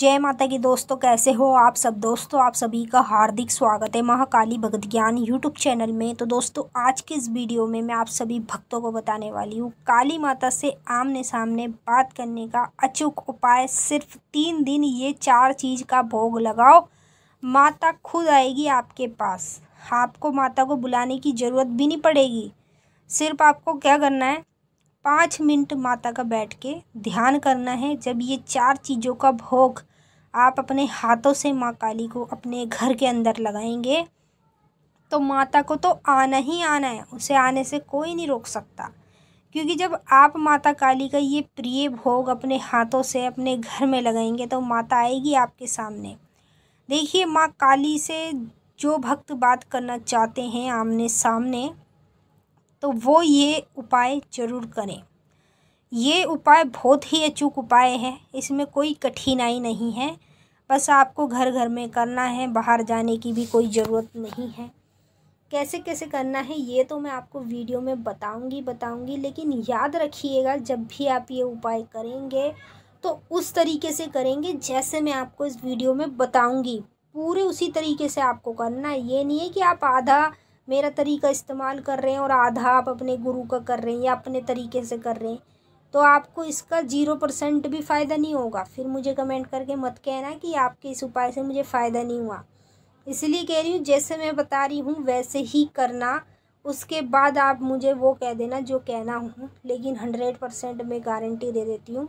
जय माता की दोस्तों कैसे हो आप सब दोस्तों आप सभी का हार्दिक स्वागत है महाकाली भगत ज्ञान यूट्यूब चैनल में तो दोस्तों आज के इस वीडियो में मैं आप सभी भक्तों को बताने वाली हूँ काली माता से आमने सामने बात करने का अचूक उपाय सिर्फ तीन दिन ये चार चीज़ का भोग लगाओ माता खुद आएगी आपके पास आपको माता को बुलाने की ज़रूरत भी नहीं पड़ेगी सिर्फ आपको क्या करना है पाँच मिनट माता का बैठ के ध्यान करना है जब ये चार चीज़ों का भोग आप अपने हाथों से माँ काली को अपने घर के अंदर लगाएंगे तो माता को तो आना ही आना है उसे आने से कोई नहीं रोक सकता क्योंकि जब आप माता काली का ये प्रिय भोग अपने हाथों से अपने घर में लगाएंगे तो माता आएगी आपके सामने देखिए माँ काली से जो भक्त बात करना चाहते हैं आमने सामने तो वो ये उपाय ज़रूर करें ये उपाय बहुत ही अचूक उपाय है इसमें कोई कठिनाई नहीं है बस आपको घर घर में करना है बाहर जाने की भी कोई ज़रूरत नहीं है कैसे कैसे करना है ये तो मैं आपको वीडियो में बताऊंगी बताऊंगी लेकिन याद रखिएगा जब भी आप ये उपाय करेंगे तो उस तरीके से करेंगे जैसे मैं आपको इस वीडियो में बताऊंगी पूरे उसी तरीके से आपको करना है ये नहीं है कि आप आधा मेरा तरीका इस्तेमाल कर रहे हैं और आधा आप अपने गुरु का कर रहे हैं या अपने तरीके से कर रहे हैं तो आपको इसका जीरो परसेंट भी फ़ायदा नहीं होगा फिर मुझे कमेंट करके मत कहना कि आपके इस उपाय से मुझे फ़ायदा नहीं हुआ इसलिए कह रही हूँ जैसे मैं बता रही हूँ वैसे ही करना उसके बाद आप मुझे वो कह देना जो कहना हूँ लेकिन हंड्रेड परसेंट मैं गारंटी दे देती हूँ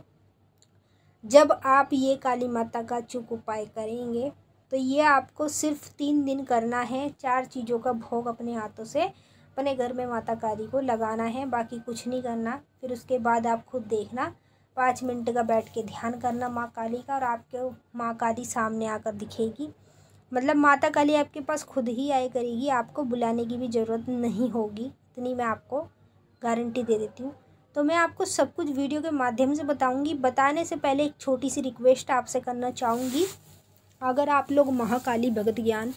जब आप ये काली माता का चुप उपाय करेंगे तो ये आपको सिर्फ तीन दिन करना है चार चीज़ों का भोग अपने हाथों से अपने घर में माता काली को लगाना है बाकी कुछ नहीं करना फिर उसके बाद आप खुद देखना पाँच मिनट का बैठ के ध्यान करना माँ काली का और आपके माँ काली सामने आकर दिखेगी मतलब माता काली आपके पास खुद ही आए करेगी आपको बुलाने की भी ज़रूरत नहीं होगी इतनी मैं आपको गारंटी दे देती हूँ तो मैं आपको सब कुछ वीडियो के माध्यम से बताऊँगी बताने से पहले एक छोटी सी रिक्वेस्ट आपसे करना चाहूँगी अगर आप लोग महाकाली भगत ज्ञान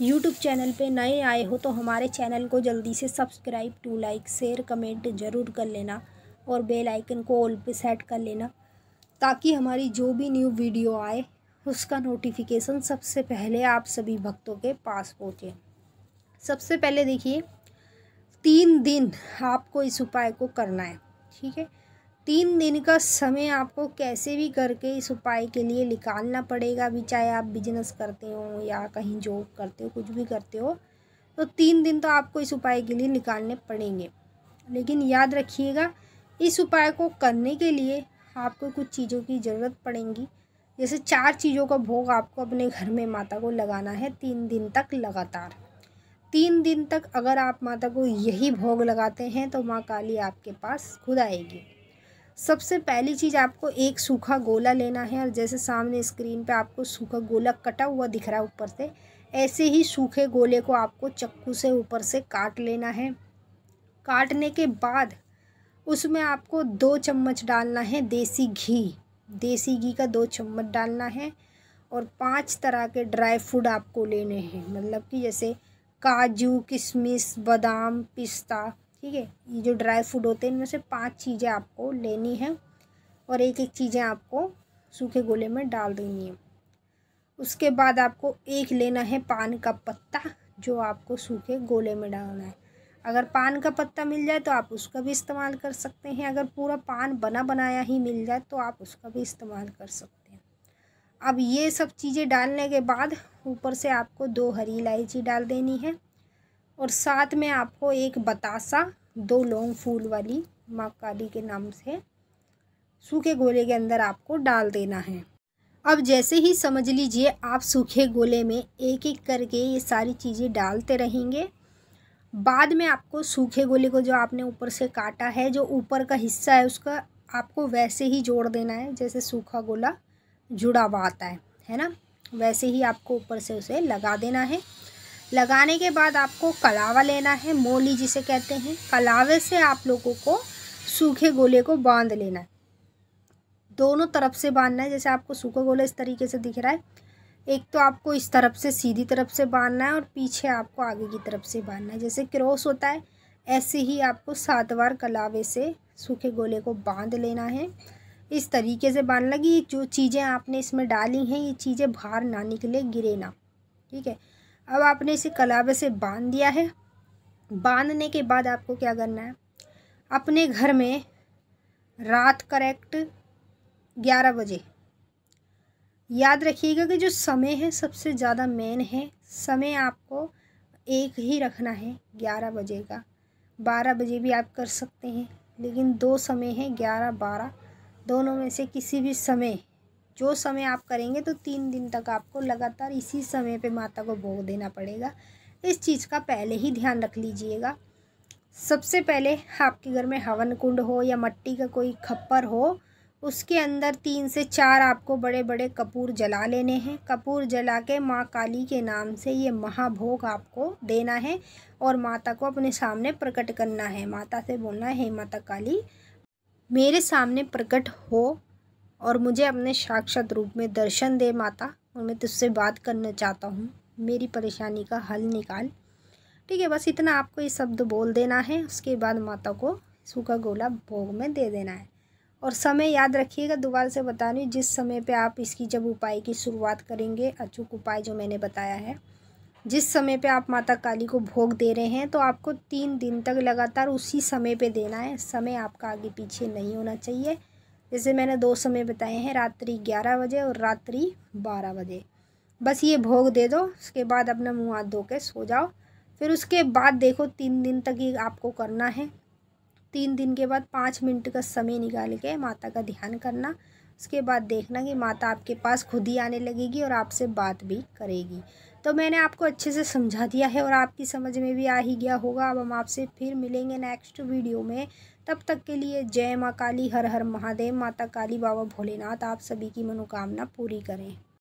यूट्यूब चैनल पे नए आए हो तो हमारे चैनल को जल्दी से subscribe to like share comment ज़रूर कर लेना और बेल आइकन को ऑल पे सेट कर लेना ताकि हमारी जो भी न्यू वीडियो आए उसका नोटिफिकेशन सबसे पहले आप सभी भक्तों के पास पहुँचे सबसे पहले देखिए तीन दिन आपको इस उपाय को करना है ठीक है तीन दिन का समय आपको कैसे भी करके इस उपाय के लिए निकालना पड़ेगा भी चाहे आप बिजनेस करते हो या कहीं जॉब करते हो कुछ भी करते हो तो तीन दिन तो आपको इस उपाय के लिए निकालने पड़ेंगे लेकिन याद रखिएगा इस उपाय को करने के लिए आपको कुछ चीज़ों की ज़रूरत पड़ेगी जैसे चार चीज़ों का भोग आपको अपने घर में माता को लगाना है तीन दिन तक लगातार तीन दिन तक अगर आप माता को यही भोग लगाते हैं तो माँ काली आपके पास खुद आएगी सबसे पहली चीज़ आपको एक सूखा गोला लेना है और जैसे सामने स्क्रीन पे आपको सूखा गोला कटा हुआ दिख रहा है ऊपर से ऐसे ही सूखे गोले को आपको चक्कू से ऊपर से काट लेना है काटने के बाद उसमें आपको दो चम्मच डालना है देसी घी देसी घी का दो चम्मच डालना है और पांच तरह के ड्राई फ्रूट आपको लेने हैं मतलब कि जैसे काजू किशमिश बादाम पिस्ता ठीक है ये जो ड्राई फ्रूट होते हैं इनमें से पांच चीज़ें आपको लेनी है और एक एक चीज़ें आपको सूखे गोले में डाल देनी है उसके बाद आपको एक लेना है पान का पत्ता जो आपको सूखे गोले में डालना है अगर पान का पत्ता मिल जाए तो आप उसका भी इस्तेमाल कर सकते हैं अगर पूरा पान बना बनाया ही मिल जाए तो आप उसका भी इस्तेमाल कर सकते हैं अब ये सब चीज़ें डालने के बाद ऊपर से आपको दो हरी इलायची डाल देनी है और साथ में आपको एक बतासा दो लौंग फूल वाली माँ काली के नाम से सूखे गोले के अंदर आपको डाल देना है अब जैसे ही समझ लीजिए आप सूखे गोले में एक एक करके ये सारी चीज़ें डालते रहेंगे बाद में आपको सूखे गोले को जो आपने ऊपर से काटा है जो ऊपर का हिस्सा है उसका आपको वैसे ही जोड़ देना है जैसे सूखा गोला जुड़ा हुआ आता है है ना वैसे ही आपको ऊपर से उसे लगा देना है लगाने के बाद आपको कलावा लेना है मोली जिसे कहते हैं कलावे से आप लोगों को सूखे गोले को बांध लेना है दोनों तरफ से बांधना है जैसे आपको सूखा गोला इस तरीके से दिख रहा है एक तो आपको इस तरफ से सीधी तरफ से बांधना है और पीछे आपको आगे की तरफ से बांधना है जैसे क्रॉस होता है ऐसे ही आपको सात बार कलावे से सूखे गोले को बांध लेना है इस तरीके से बांध लगी जो चीज़ें आपने इसमें डाली हैं ये चीज़ें बाहर ना निकले गिरे ना ठीक है अब आपने इसे कलावे से बांध दिया है बांधने के बाद आपको क्या करना है अपने घर में रात करेक्ट ग्यारह बजे याद रखिएगा कि जो समय है सबसे ज़्यादा मेन है समय आपको एक ही रखना है ग्यारह बजे का बारह बजे भी आप कर सकते हैं लेकिन दो समय हैं ग्यारह बारह दोनों में से किसी भी समय जो समय आप करेंगे तो तीन दिन तक आपको लगातार इसी समय पे माता को भोग देना पड़ेगा इस चीज़ का पहले ही ध्यान रख लीजिएगा सबसे पहले आपके घर में हवन कुंड हो या मट्टी का कोई खप्पर हो उसके अंदर तीन से चार आपको बड़े बड़े कपूर जला लेने हैं कपूर जला के माँ काली के नाम से ये महाभोग आपको देना है और माता को अपने सामने प्रकट करना है माता से बोलना है माता काली मेरे सामने प्रकट हो और मुझे अपने साक्षात रूप में दर्शन दे माता और मैं तुझसे बात करना चाहता हूँ मेरी परेशानी का हल निकाल ठीक है बस इतना आपको ये शब्द बोल देना है उसके बाद माता को सूखा गोला भोग में दे देना है और समय याद रखिएगा दोबारा से बता रही जिस समय पे आप इसकी जब उपाय की शुरुआत करेंगे अचूक उपाय जो मैंने बताया है जिस समय पे आप माता काली को भोग दे रहे हैं तो आपको तीन दिन तक लगातार उसी समय पे देना है समय आपका आगे पीछे नहीं होना चाहिए जैसे मैंने दो समय बताए हैं रात्रि ग्यारह बजे और रात्रि बारह बजे बस ये भोग दे दो उसके बाद अपना मुँह हाथ धो के सो जाओ फिर उसके बाद देखो तीन दिन तक ये आपको करना है तीन दिन के बाद पाँच मिनट का समय निकाल के माता का ध्यान करना उसके बाद देखना कि माता आपके पास खुद ही आने लगेगी और आपसे बात भी करेगी तो मैंने आपको अच्छे से समझा दिया है और आपकी समझ में भी आ ही गया होगा अब हम आपसे फिर मिलेंगे नेक्स्ट वीडियो में तब तक के लिए जय माँ काली हर हर महादेव माता काली बाबा भोलेनाथ आप सभी की मनोकामना पूरी करें